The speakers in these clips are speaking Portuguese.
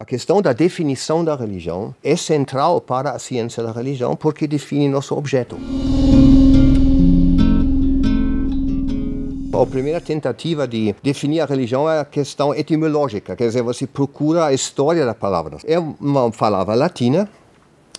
A questão da definição da religião é central para a ciência da religião porque define nosso objeto. A primeira tentativa de definir a religião é a questão etimológica, quer dizer, você procura a história da palavra. É uma palavra latina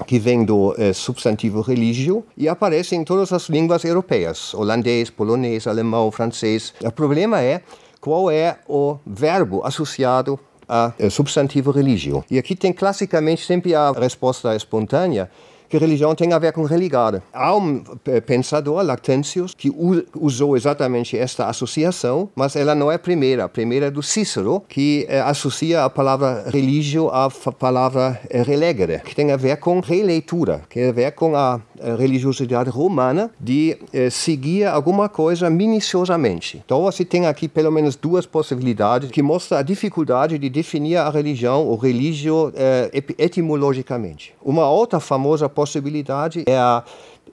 que vem do eh, substantivo religio e aparece em todas as línguas europeias, holandês, polonês, alemão, francês. O problema é qual é o verbo associado a eh, substantivo religio. E aqui tem classicamente sempre a resposta espontânea que religião tem a ver com religada. Há um eh, pensador, Lactantius, que usou exatamente esta associação, mas ela não é a primeira. A primeira é do Cícero, que eh, associa a palavra religio à palavra relegere, que tem a ver com releitura, que tem a ver com a religiosidade romana de eh, seguir alguma coisa minuciosamente. Então você tem aqui pelo menos duas possibilidades que mostra a dificuldade de definir a religião ou religio eh, etimologicamente. Uma outra famosa possibilidade é a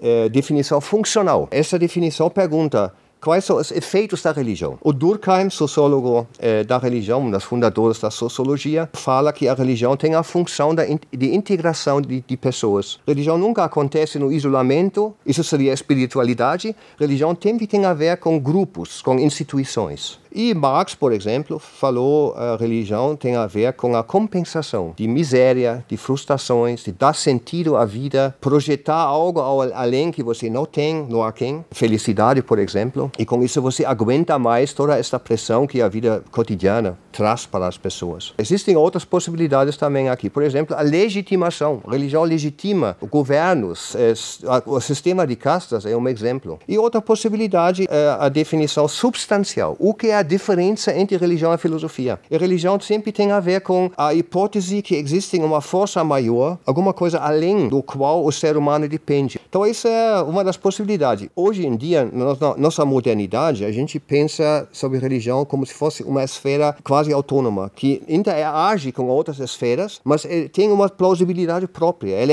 eh, definição funcional. Essa definição pergunta Quais é são os efeitos da religião? O Durkheim, sociólogo eh, da religião, um dos fundadores da sociologia, fala que a religião tem a função da in de integração de, de pessoas. Religião nunca acontece no isolamento, isso seria espiritualidade. Religião sempre tem a ver com grupos, com instituições. E Marx, por exemplo, falou eh, a religião tem a ver com a compensação de miséria, de frustrações, de dar sentido à vida, projetar algo ao além que você não tem, não há quem. Felicidade, por exemplo. E com isso você aguenta mais toda esta pressão que a vida cotidiana traz para as pessoas. Existem outras possibilidades também aqui. Por exemplo, a legitimação. A religião legitima governos. O sistema de castas é um exemplo. E outra possibilidade é a definição substancial. O que é diferença entre religião e filosofia. E religião sempre tem a ver com a hipótese que existe uma força maior, alguma coisa além do qual o ser humano depende. Então, essa é uma das possibilidades. Hoje em dia, na nossa modernidade, a gente pensa sobre religião como se fosse uma esfera quase autônoma, que interage é, com outras esferas, mas eh, tem uma plausibilidade própria. Ela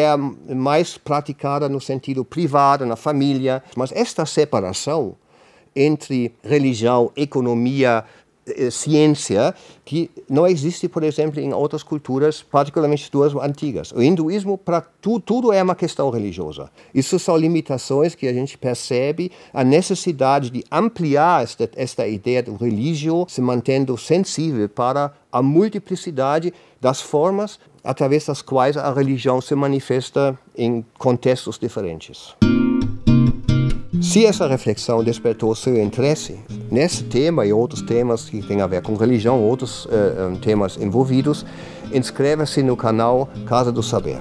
é mais praticada no sentido privado, na família. Mas esta separação entre religião, economia, eh, ciência que não existe, por exemplo, em outras culturas, particularmente duas antigas. O hinduísmo, para tu, tudo é uma questão religiosa. Isso são limitações que a gente percebe, a necessidade de ampliar esta, esta ideia do religio, se mantendo sensível para a multiplicidade das formas através das quais a religião se manifesta em contextos diferentes. Se essa reflexão despertou seu interesse nesse tema e outros temas que têm a ver com religião, outros uh, temas envolvidos, inscreva-se no canal Casa do Saber.